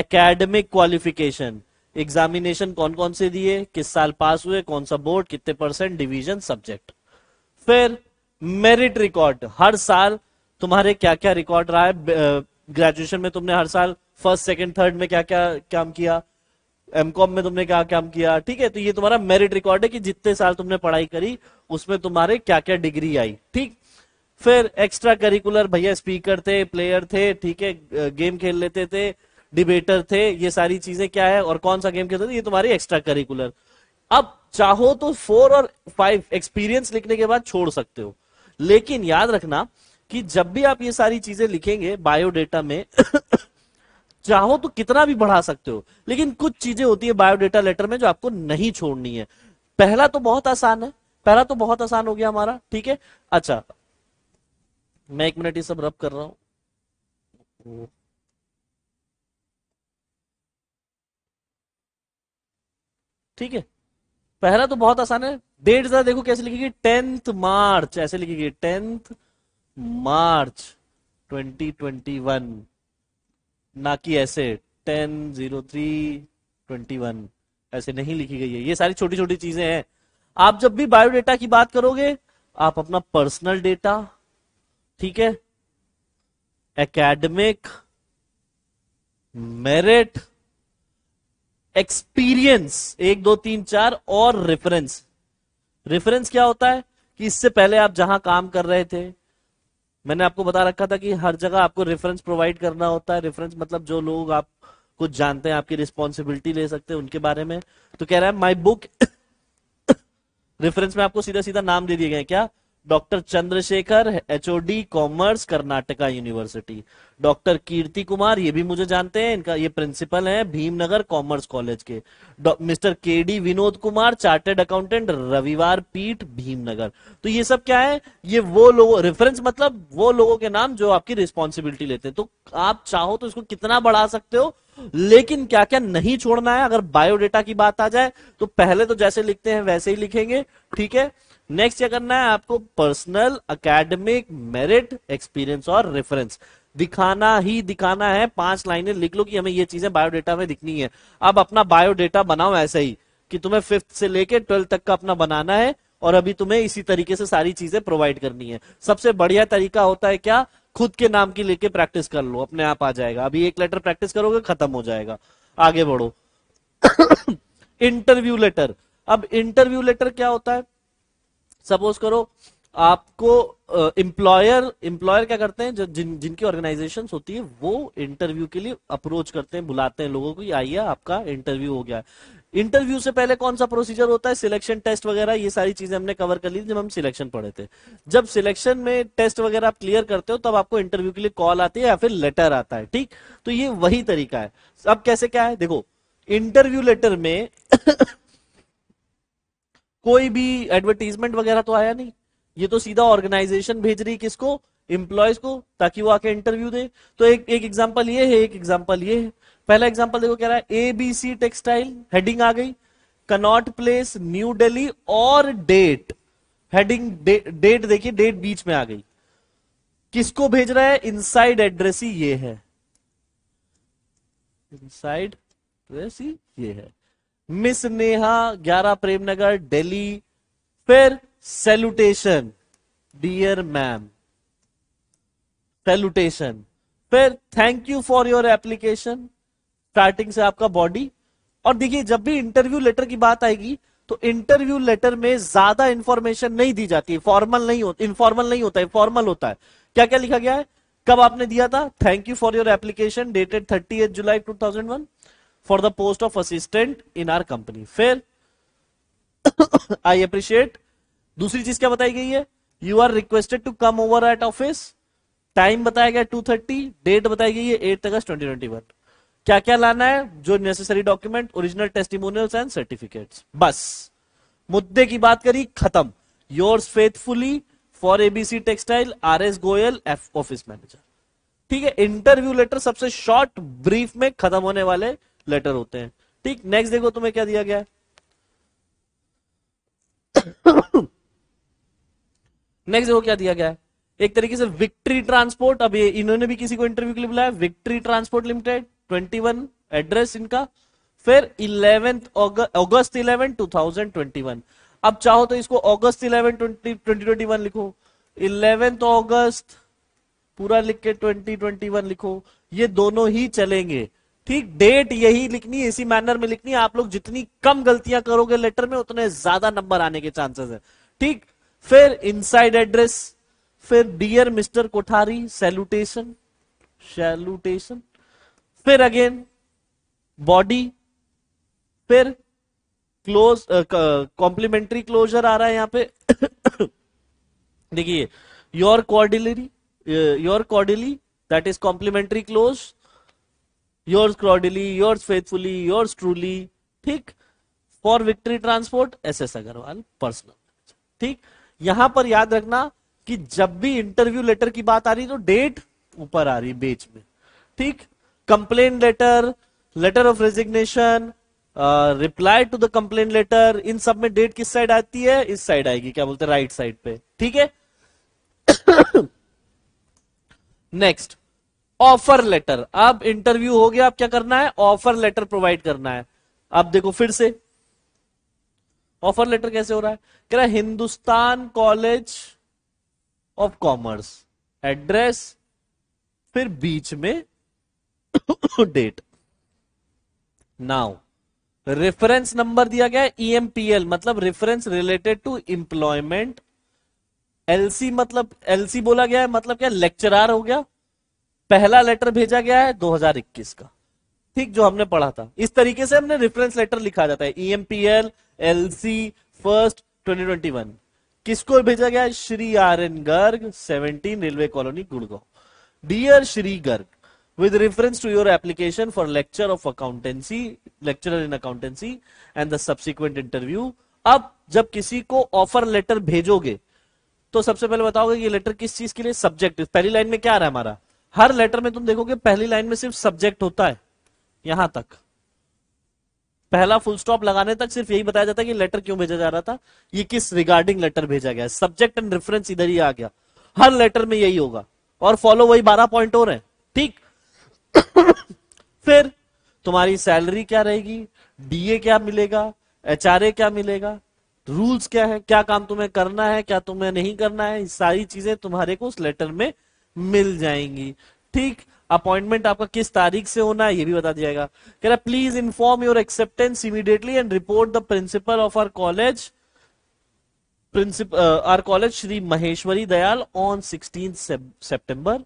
[SPEAKER 1] एकेडमिक क्वालिफिकेशन एग्जामिनेशन कौन कौन से दिए किस साल पास हुए कौन सा बोर्ड कितने परसेंट डिवीजन सब्जेक्ट फिर मेरिट रिकॉर्ड हर साल तुम्हारे क्या क्या रिकॉर्ड रहा है ग्रेजुएशन में तुमने हर साल फर्स्ट सेकंड थर्ड में क्या क्या काम किया एमकॉम में तुमने क्या काम किया ठीक है तो ये तुम्हारा मेरिट रिकॉर्ड है कि जितने साल तुमने पढ़ाई करी उसमें तुम्हारे क्या क्या डिग्री आई ठीक फिर एक्स्ट्रा करिकुलर भैया स्पीकर थे प्लेयर थे ठीक है गेम खेल लेते थे डिबेटर थे ये सारी चीजें क्या है और कौन सा गेम खेलते थे ये तुम्हारी एक्स्ट्रा करिकुलर अब चाहो तो फोर और फाइव एक्सपीरियंस लिखने के बाद छोड़ सकते हो लेकिन याद रखना कि जब भी आप ये सारी चीजें लिखेंगे बायोडेटा में चाहो तो कितना भी बढ़ा सकते हो लेकिन कुछ चीजें होती है बायोडेटा लेटर में जो आपको नहीं छोड़नी है पहला तो बहुत आसान है पहला तो बहुत आसान हो गया हमारा ठीक है अच्छा मैं एक मिनट ये सब रब कर रहा हूं ठीक है पहला तो बहुत आसान है डेट जरा देखो कैसे लिखेगी टेंथ मार्च ऐसे लिखेगी टेंथ मार्च 2021 ना कि ऐसे ten zero three twenty one ऐसे नहीं लिखी गई है ये सारी छोटी छोटी चीजें हैं आप जब भी बायोडेटा की बात करोगे आप अपना पर्सनल डेटा ठीक है एकेडमिक मेरिट एक्सपीरियंस एक दो तीन चार और रेफरेंस रेफरेंस क्या होता है कि इससे पहले आप जहां काम कर रहे थे मैंने आपको बता रखा था कि हर जगह आपको रेफरेंस प्रोवाइड करना होता है रेफरेंस मतलब जो लोग आप कुछ जानते हैं आपकी रिस्पॉन्सिबिलिटी ले सकते हैं उनके बारे में तो कह रहा है माई बुक रेफरेंस में आपको सीधा सीधा नाम दे दिए गए क्या doctor Chandrashekhar HOD commerce Karnataka university doctor Kirti Kumar ये भी मुझे जानते हैं इनका ये प्रिंसिपल है भीमनगर कॉमर्स कॉलेज के mister K D Vinod Kumar chartered accountant Raviwar Peth Bhimnagar तो ये सब क्या है ये वो लोग रेफरेंस मतलब वो लोगों के नाम जो आपकी रिस्पॉन्सिबिलिटी लेते हैं तो आप चाहो तो इसको कितना बढ़ा सकते हो लेकिन क्या क्या नहीं छोड़ना है अगर बायोडेटा की बात आ जाए तो पहले तो जैसे लिखते हैं वैसे ही लिखेंगे ठीक है नेक्स्ट क्या करना है आपको पर्सनल अकेडमिक मेरिट एक्सपीरियंस और रेफरेंस दिखाना ही दिखाना है पांच लाइनें लिख लो कि हमें ये चीजें बायोडेटा में दिखनी है अब अपना बायोडेटा बनाओ ऐसे ही कि तुम्हें फिफ्थ से लेके ट्वेल्थ तक का अपना बनाना है और अभी तुम्हें इसी तरीके से सारी चीजें प्रोवाइड करनी है सबसे बढ़िया तरीका होता है क्या खुद के नाम की लेके प्रैक्टिस कर लो अपने आप आ जाएगा अभी एक लेटर प्रैक्टिस करोगे खत्म हो जाएगा आगे बढ़ो इंटरव्यू लेटर अब इंटरव्यू लेटर क्या होता है सपोज करो आपको एम्प्लॉयर एम्प्लॉयर क्या करते हैं जो जिन जिनकी ऑर्गेनाइजेशन होती है वो इंटरव्यू के लिए अप्रोच करते हैं बुलाते हैं लोगों को आइए आपका इंटरव्यू हो गया इंटरव्यू से पहले कौन सा प्रोसीजर होता है सिलेक्शन टेस्ट वगैरह ये सारी चीजें हमने कवर कर ली जब हम सिलेक्शन पढ़े थे जब सिलेक्शन में टेस्ट वगैरह आप क्लियर करते हो तब आपको इंटरव्यू के लिए कॉल आती है या फिर लेटर आता है ठीक तो ये वही तरीका है अब कैसे क्या है देखो इंटरव्यू लेटर में कोई भी एडवर्टीजमेंट वगैरह तो आया नहीं ये तो सीधा ऑर्गेनाइजेशन भेज रही किसको इंप्लॉयज को ताकि वो आके इंटरव्यू दे तो एक एक एग्जाम्पल ये है एक एग्जांपल ये है पहला एग्जाम्पल देखो कह रहा है एबीसी टेक्सटाइल हेडिंग आ गई कनॉट प्लेस न्यू दिल्ली और डेट हेडिंग डेट देखिए डेट बीच में आ गई किसको भेज रहा है इनसाइड एड्रेस ही ये है इनसाइड एड्रेस ही ये है मिस नेहा ग्यारह प्रेमनगर दिल्ली फिर सेल्यूटेशन डियर मैम सेल्यूटेशन फिर thank you for your application starting से आपका बॉडी और देखिए जब भी इंटरव्यू लेटर की बात आएगी तो इंटरव्यू लेटर में ज्यादा इंफॉर्मेशन नहीं दी जाती है फॉर्मल नहीं होता इनफॉर्मल नहीं होता है फॉर्मल होता है क्या क्या लिखा गया है कब आपने दिया था thank you for your application dated thirty July two thousand one for the post of assistant in R company फिर आई अप्रिशिएट दूसरी चीज क्या बताई गई है you are requested to come over at office time बताया गया टू थर्टी डेट बताई गई है eight August twenty twenty one क्या क्या लाना है जो necessary document original testimonial and certificate बस मुद्दे की बात करी खत्म yours faithfully for ABC textile R S Goyal F office manager ठीक है इंटरव्यू लेटर सबसे शॉर्ट ब्रीफ में खत्म होने वाले लेटर होते हैं ठीक नेक्स्ट देखो तुम्हें क्या दिया गया है नेक्स्ट देखो क्या दिया गया है एक तरीके से विक्ट्री ट्रांसपोर्ट अब इन्होंने भी किसी को इंटरव्यू के लिए बुलाया विक्ट्री ट्रांसपोर्ट लिमिटेड 21 एड्रेस इनका फिर eleventh August eleven two thousand twenty one अब चाहो तो इसको August eleven twenty twenty one लिखो इलेवेंथ अगस्त पूरा लिख के ट्वेंटी ट्वेंटी वन लिखो ये दोनों ही चलेंगे ठीक डेट यही लिखनी है इसी मैनर में लिखनी है आप लोग जितनी कम गलतियां करोगे लेटर में उतने ज्यादा नंबर आने के चांसेस है ठीक फिर इनसाइड एड्रेस फिर dear mister Kothari salutation salutation फिर अगेन बॉडी फिर क्लोज कॉम्प्लीमेंट्री क्लोजर आ रहा है यहां पे देखिए your cordially your cordially that is complimentary close yours cordially yours faithfully yours truly ठीक for victory transport S S Agarwal personal ठीक यहां पर याद रखना कि जब भी इंटरव्यू लेटर की बात आ रही तो डेट ऊपर आ रही बेच में ठीक complain letter letter of resignation reply to the complain letter इन सब में डेट किस साइड आती है इस साइड आएगी क्या बोलते हैं राइट साइड पे ठीक है नेक्स्ट ऑफर लेटर अब इंटरव्यू हो गया अब क्या करना है ऑफर लेटर प्रोवाइड करना है अब देखो फिर से ऑफर लेटर कैसे हो रहा है कह रहा है Hindustan college of commerce address फिर बीच में डेट नाउ रेफरेंस नंबर दिया गया है ईएमपीएल e मतलब reference related to employment LC मतलब एलसी बोला गया है मतलब क्या लेक्चरार हो गया पहला लेटर भेजा गया है 2021 का ठीक जो हमने पढ़ा था इस तरीके से हमने रेफरेंस लेटर लिखा जाता है E M P L L C first twenty किसको भेजा गया Shri R N Garg seventeen railway colony Gurgaon dear Shri Garg with reference to your application for lecture of accountancy lecturer in accountancy and the subsequent interview अब जब किसी को ऑफर लेटर भेजोगे तो सबसे पहले बताओगे ये लेटर किस चीज के लिए सब्जेक्ट पहली लाइन में क्या आ रहा है हमारा हर लेटर में तुम देखोगे पहली लाइन में सिर्फ सब्जेक्ट होता है यहां तक पहला फुल स्टॉप लगाने तक सिर्फ यही बताया जाता है कि लेटर क्यों भेजा जा रहा था ये किस रिगार्डिंग लेटर भेजा गया सब्जेक्ट एंड रेफरेंस इधर ही आ गया हर लेटर में यही होगा और फॉलो वही बारह पॉइंट और है ठीक फिर तुम्हारी सैलरी क्या रहेगी डीए क्या मिलेगा एचआरए क्या मिलेगा रूल्स क्या है क्या काम तुम्हें करना है क्या तुम्हें नहीं करना है सारी चीजें तुम्हारे को उस लेटर में मिल जाएंगी ठीक अपॉइंटमेंट आपका किस तारीख से होना है ये भी बता दिया जाएगा कह रहा please inform your acceptance immediately and report the principal of R college principal R college Shri Maheshwari Dayal on sixteen September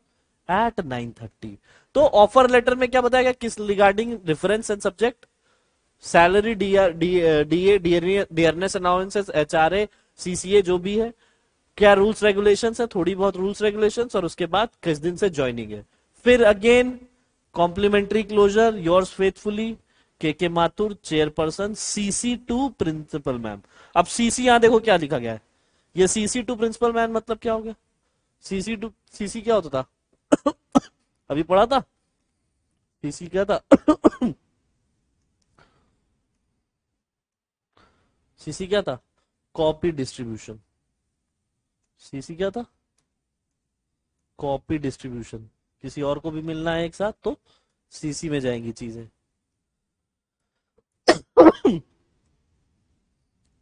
[SPEAKER 1] at nine thirty तो ऑफर लेटर में क्या बताया गया किस regarding reference and subject salary DR DA dearness allowances HRA CCA जो भी है क्या रूल्स रेगुलेशन है थोड़ी बहुत रूल्स रेगुलेशन और उसके बाद किस दिन से ज्वाइनिंग है फिर again complimentary closure your faithfully K K Mathur chairperson CC to principal ma'am अब सीसी यहां देखो क्या लिखा गया है ये सीसी टू प्रिंसिपल मैम मतलब क्या हो गया सीसी टू सीसी क्या होता था अभी पढ़ा था सीसी क्या था सीसी क्या था कॉपी डिस्ट्रीब्यूशन सीसी क्या था कॉपी डिस्ट्रीब्यूशन किसी और को भी मिलना है एक साथ तो सीसी में जाएंगी चीजें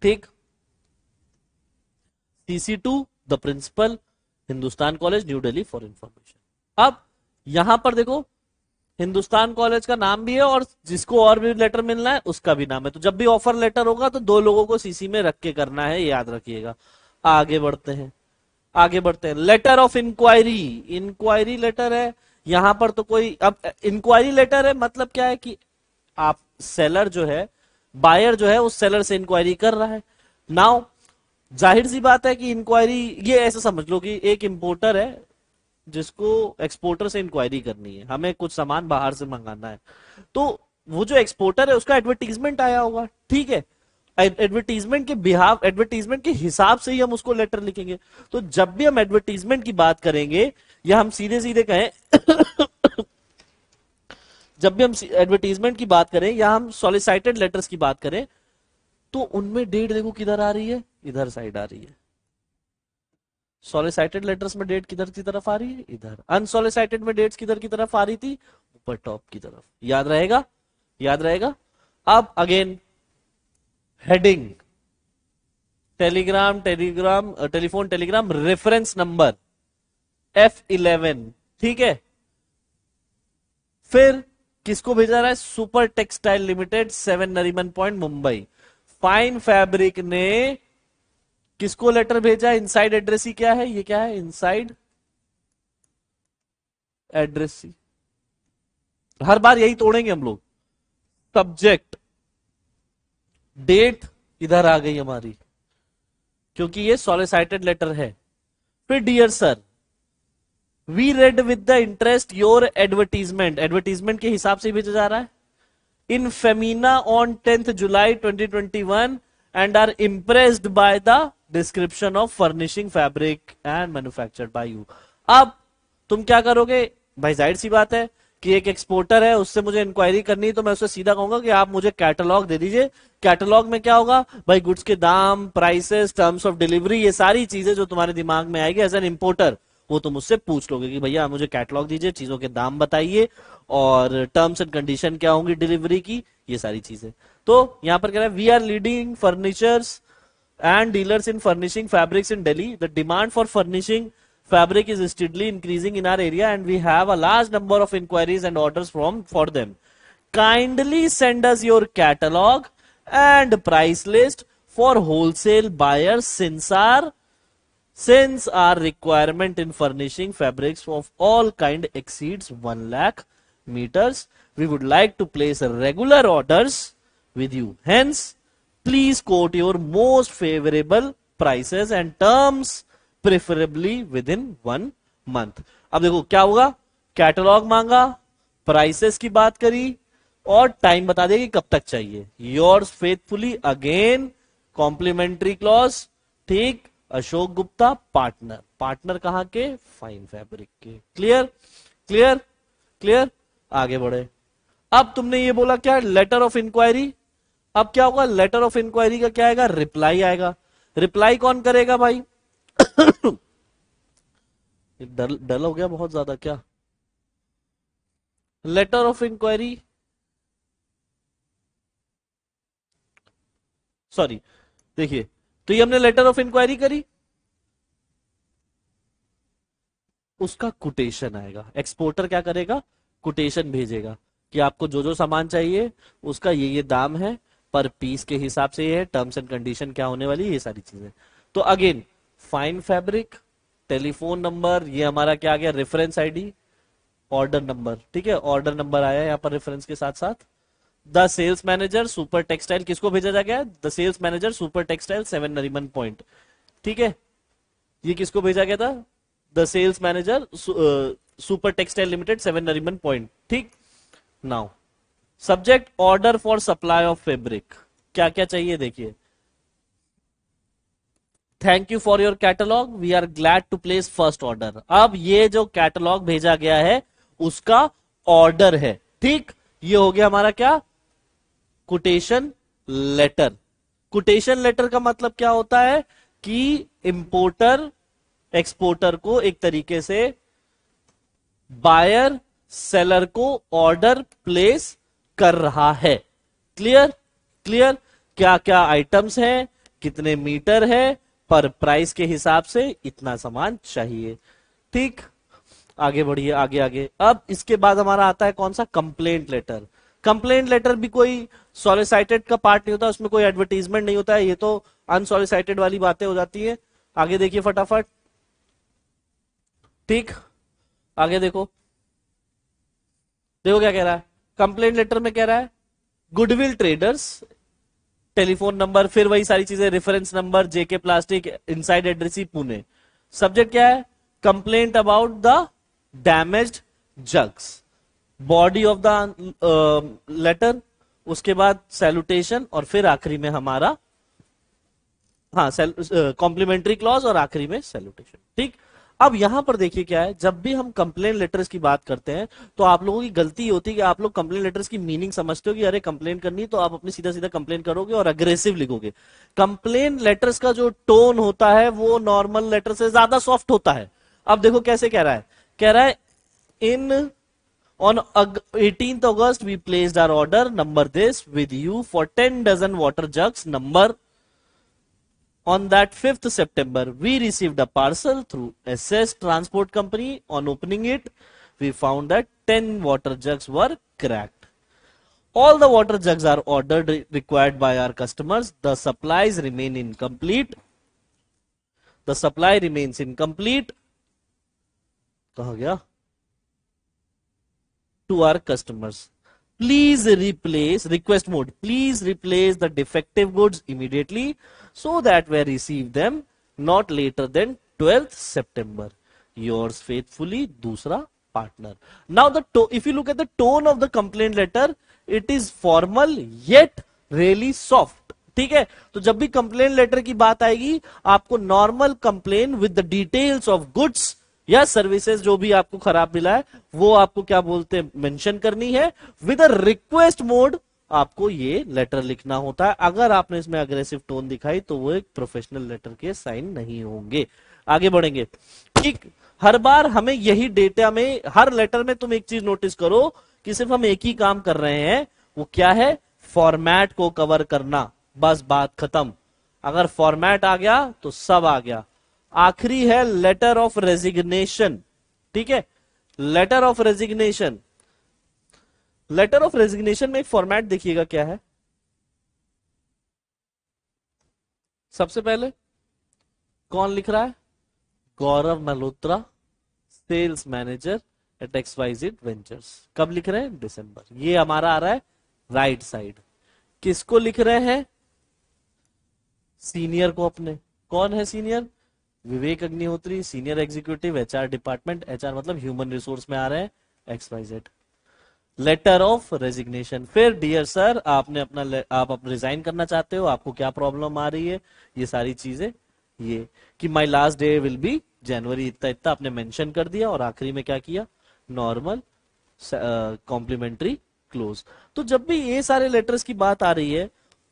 [SPEAKER 1] ठीक CC to the principal Hindustan college New Delhi for information अब यहां पर देखो हिंदुस्तान कॉलेज का नाम भी है और जिसको और भी लेटर मिलना है उसका भी नाम है तो जब भी ऑफर लेटर होगा तो दो लोगों को सीसी में रख के करना है याद रखिएगा आगे बढ़ते हैं आगे बढ़ते हैं letter of inquiry inquiry letter है यहां पर तो कोई अब इंक्वायरी लेटर है मतलब क्या है कि आप सेलर जो है बायर जो है उस सेलर से इंक्वायरी कर रहा है नाउ जाहिर सी बात है कि इंक्वायरी ये ऐसे समझ लो कि एक इंपोर्टर है जिसको एक्सपोर्टर से इंक्वायरी करनी है हमें कुछ सामान बाहर से मंगाना है तो वो जो एक्सपोर्टर है उसका एडवर्टीजमेंट आया होगा ठीक है एडवर्टीजमेंट के बिहाव एडवर्टीजमेंट के हिसाब से ही हम उसको लेटर लिखेंगे तो जब भी हम एडवर्टीजमेंट की बात करेंगे या हम सीधे सीधे कहें जब भी हम एडवर्टीजमेंट की बात करें या हम सोलिसाइटेड लेटर्स की बात करें तो उनमें डेट देखो किधर आ रही है इधर साइड आ रही है सोलिसाइटेड लेटर्स में डेट किधर की तरफ आ रही है इधर अनसोलिसाइटेड में डेट्स किधर की तरफ आ रही थी ऊपर टॉप की तरफ याद रहेगा याद रहेगा अब again heading telegram telegram telephone telegram reference number F eleven ठीक है फिर किसको भेजा रहा है super textile limited seven Nariman Point Mumbai fine fabric ने किसको लेटर भेजा है इनसाइड एड्रेस ही क्या है ये क्या है इनसाइड एड्रेस हर बार यही तोड़ेंगे हम लोग सब्जेक्ट डेट इधर आ गई हमारी क्योंकि ये सॉलिसाइटेड लेटर है फिर dear sir we read with the interest your advertisement advertisement के हिसाब से भेजा जा रहा है on tenth July twenty twenty 2021 and are impress by the description of furnishing fabric and manufactured by you अब तुम क्या करोगे भाई जाहिर सी बात है कि एक एक्सपोर्टर है उससे मुझे इंक्वायरी करनी तो मैं उससे सीधा कहूंगा कि आप मुझे कैटलॉग दे दीजिए कैटलॉग में क्या होगा भाई गुड्स के दाम प्राइसेस टर्म्स ऑफ डिलीवरी ये सारी चीजें जो तुम्हारे दिमाग में आएगी एज एन इम्पोर्टर वो तुम उससे पूछ लोगे कि भैया मुझे कैटलॉग दीजिए चीजों के दाम बताइए और टर्म्स एंड कंडीशन क्या होंगी डिलीवरी की ये सारी चीजें तो यहाँ पर कह रहा है we are leading furnitures and dealers in furnishing fabrics in daily the demand for furnishing fabric is steadily increasing in our area and we have a large number of inquiries and orders from for them. Kindly send us your catalog and price list for wholesale buyers since our since our requirement in furnishing fabrics of all kind exceeds 1 lakh meters we would like to place regular orders with you hence please quote your most favorable prices and terms preferably within one month अब देखो क्या होगा catalogue मांगा prices की बात करी और time बता कि कब तक चाहिए yours faithfully again complimentary clause ठीक अशोक गुप्ता पार्टनर पार्टनर कहा के फाइन फैब्रिक के क्लियर क्लियर क्लियर आगे बढ़े अब तुमने ये बोला क्या लेटर ऑफ इंक्वायरी अब क्या होगा लेटर ऑफ इंक्वायरी का क्या आएगा रिप्लाई आएगा रिप्लाई कौन करेगा भाई डल डल हो गया बहुत ज्यादा क्या लेटर ऑफ इंक्वायरी सॉरी देखिए तो ये हमने लेटर ऑफ इंक्वायरी करी उसका कोटेशन आएगा एक्सपोर्टर क्या करेगा कोटेशन भेजेगा कि आपको जो जो सामान चाहिए उसका ये ये दाम है पर पीस के हिसाब से ये है टर्म्स एंड कंडीशन क्या होने वाली ये सारी चीजें तो again fine fabric telephone number ये हमारा क्या आ गया रेफरेंस आईडी ऑर्डर नंबर ठीक है ऑर्डर नंबर आया यहाँ पर रेफरेंस के साथ साथ the sales manager super textile किसको भेजा जा गया the sales manager super textile seven Nariman Point ठीक है ये किसको भेजा गया था the sales manager super textile limited seven Nariman Point ठीक now subject order for supply of fabric क्या क्या चाहिए देखिए thank you for your catalogue we are glad to place first order अब ये जो कैटलॉग भेजा गया है उसका ऑर्डर है ठीक ये हो गया हमारा क्या कोटेशन लेटर कोटेशन लेटर का मतलब क्या होता है कि इंपोर्टर एक्सपोर्टर को एक तरीके से बायर सेलर को ऑर्डर प्लेस कर रहा है क्लियर क्लियर क्या क्या आइटम्स हैं कितने मीटर है पर प्राइस के हिसाब से इतना सामान चाहिए ठीक आगे बढ़िए आगे आगे अब इसके बाद हमारा आता है कौन सा कंप्लेंट लेटर कंप्लेंट लेटर भी कोई सोलिसाइटेड का पार्ट नहीं होता उसमें कोई एडवर्टीजमेंट नहीं होता है ये तो अनसोलिसाइटेड वाली बातें हो जाती है आगे देखिए फटाफट ठीक आगे देखो देखो क्या कह रहा है कंप्लेंट लेटर में कह रहा है गुडविल ट्रेडर्स टेलीफोन नंबर फिर वही सारी चीजें reference number JK plastic inside addressee Pune subject क्या है complaint about the damaged jugs body of the letter उसके बाद सैल्यूटेशन और फिर आखिरी में हमारा हाँ कॉम्प्लीमेंट्री क्लॉज और आखिरी में सैल्यूटेशन ठीक अब यहां पर देखिए क्या है जब भी हम कंप्लेन लेटर्स की बात करते हैं तो आप लोगों की गलती होती है कि आप लोग कंप्लेन लेटर्स की मीनिंग समझते हो कि अरे कंप्लेन करनी तो आप अपनी सीधा सीधा कंप्लेन करोगे और अग्रेसिव लिखोगे कंप्लेन लेटर्स का जो टोन होता है वो नॉर्मल लेटर से ज्यादा सॉफ्ट होता है अब देखो कैसे कह रहा है कह रहा है in on eighteen August we place our order number this with you for ten dozen water jugs number On that 5th September, we received a parcel through SS Transport Company. On opening it, we found that 10 water jugs were cracked. All the water jugs are ordered re required by our customers. The supplies remain incomplete. The supply remains incomplete. To our customers please replace request mode please replace the defective goods immediately so that we receive them not later than 12th September yours faithfully Dusra partner now the if you look at the tone of the complaint letter it is formal yet really soft ठीक है तो जब भी complain letter की बात आएगी आपको normal complain with the details of goods या सर्विसेज जो भी आपको खराब मिला है वो आपको क्या बोलते हैं मेंशन करनी है विद अ रिक्वेस्ट मोड आपको ये लेटर लिखना होता है अगर आपने इसमें अग्रेसिव टोन दिखाई तो वो एक प्रोफेशनल लेटर के साइन नहीं होंगे आगे बढ़ेंगे ठीक हर बार हमें यही डेटा में हर लेटर में तुम एक चीज नोटिस करो कि सिर्फ हम एक ही काम कर रहे हैं वो क्या है फॉर्मेट को कवर करना बस बात खत्म अगर फॉर्मेट आ गया तो सब आ गया आखिरी है लेटर ऑफ रेजिग्नेशन ठीक है letter of resignation letter of resignation में एक फॉर्मेट देखिएगा क्या है सबसे पहले कौन लिख रहा है Gaurav Malhotra sales manager at XYZ ventures कब लिख रहे हैं दिसंबर ये हमारा आ रहा है राइट right साइड किसको लिख रहे हैं सीनियर को अपने कौन है senior Vivek Agnihotri senior executive HR department HR मतलब ह्यूमन रिसोर्स में आ रहे हैं X Y Z letter of resignation फिर डियर सर आपने अपना आप अपना रिजाइन करना चाहते हो आपको क्या प्रॉब्लम आ रही है ये सारी चीजें ये कि my last day will be January इतना इतना आपने मेंशन कर दिया और आखिरी में क्या किया नॉर्मल कॉम्प्लीमेंट्री क्लोज तो जब भी ये सारे लेटर्स की बात आ रही है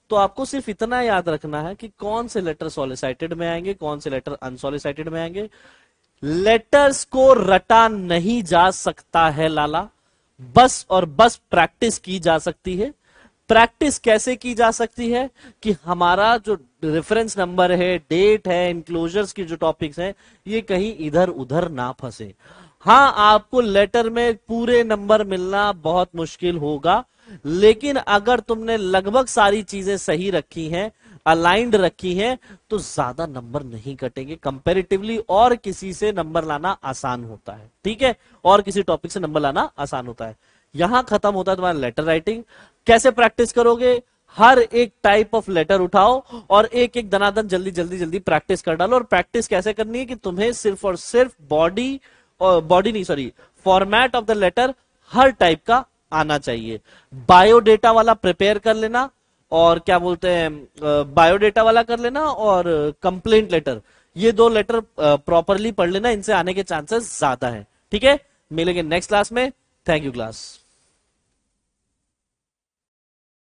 [SPEAKER 1] तो आपको सिर्फ इतना याद रखना है कि कौन से लेटर सोलिसाइटेड में आएंगे कौन से लेटर अनसोलिसाइटेड में आएंगे लेटर्स को रटा नहीं जा सकता है लाला बस और बस प्रैक्टिस की जा सकती है प्रैक्टिस कैसे की जा सकती है कि हमारा जो रेफरेंस नंबर है डेट है इंक्लोजर्स की जो टॉपिक्स हैं ये कहीं इधर उधर ना फंसे हाँ आपको लेटर में पूरे नंबर मिलना बहुत मुश्किल होगा लेकिन अगर तुमने लगभग सारी चीजें सही रखी हैं अलाइंड रखी हैं तो ज्यादा नंबर नहीं कटेंगे कंपेरेटिवली और किसी से नंबर लाना आसान होता है ठीक है और किसी टॉपिक से नंबर लाना आसान होता है यहां खत्म होता है तुम्हारा लेटर राइटिंग कैसे प्रैक्टिस करोगे हर एक टाइप ऑफ लेटर उठाओ और एक एक दनादन जल्दी जल्दी जल्दी प्रैक्टिस कर डालो और प्रैक्टिस कैसे करनी है कि तुम्हें सिर्फ और सिर्फ बॉडी बॉडी नहीं sorry format of the letter हर टाइप का आना चाहिए बायोडेटा वाला प्रिपेयर कर लेना और क्या बोलते हैं बायोडेटा वाला कर लेना और कंप्लेंट लेटर ये दो लेटर प्रॉपरली पढ़ लेना इनसे आने के चांसेस ज्यादा है ठीक है मिलेंगे नेक्स्ट क्लास में थैंक यू क्लास